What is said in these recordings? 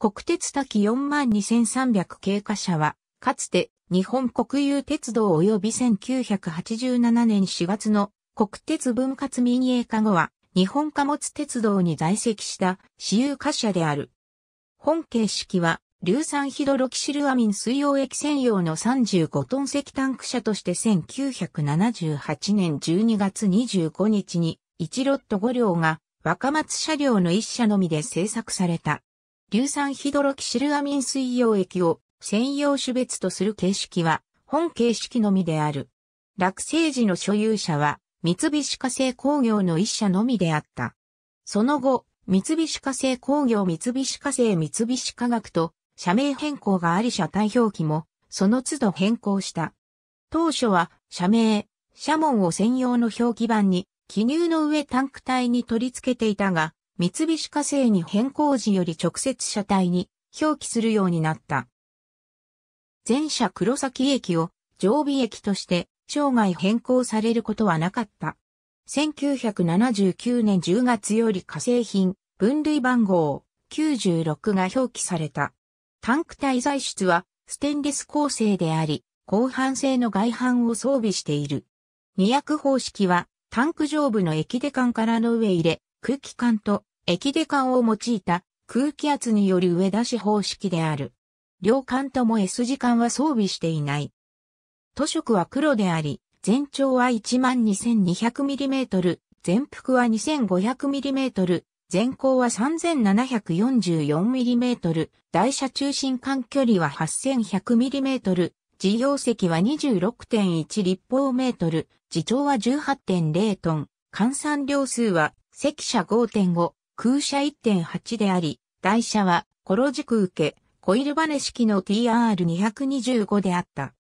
国鉄滝42300経過車は、かつて日本国有鉄道及び1987年4月の国鉄分割民営化後は、日本貨物鉄道に在籍した私有貨車である。本形式は、硫酸ヒドロキシルアミン水溶液専用の35トン石炭区車として1978年12月25日に1ロット5両が若松車両の1車のみで製作された。硫酸ヒドロキシルアミン水溶液を専用種別とする形式は、本形式のみである。落成時の所有者は、三菱化成工業の一社のみであった。その後、三菱化成工業三菱化成三菱化学と社名変更があり社体表記も、その都度変更した。当初は、社名、社門を専用の表記板に、記入の上タンク体に取り付けていたが、三菱火星に変更時より直接車体に表記するようになった。前車黒崎駅を常備駅として生涯変更されることはなかった。1979年10月より火星品分類番号96が表記された。タンク体材質はステンレス構成であり、後半製の外板を装備している。二役方式はタンク上部の液で管からの上入れ、空気管と液で管を用いた空気圧による上出し方式である。両管とも S 時間は装備していない。塗色は黒であり、全長は 12,200mm、全幅は 2500mm、全高は 3744mm、台車中心間距離は 8100mm、事業席は26.1立方メートル、自重は18.0トン、換算量数は、積車5.5、空車1.8であり、台車は、コロ軸受け、コイルバネ式の TR225 であった。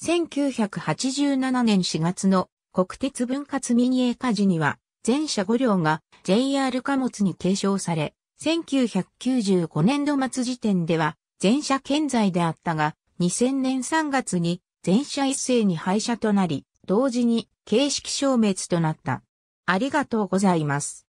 1987年4月の国鉄分割民営化時には、全車5両が JR 貨物に継承され、1995年度末時点では全車健在であったが、2000年3月に全車一斉に廃車となり、同時に形式消滅となった。ありがとうございます。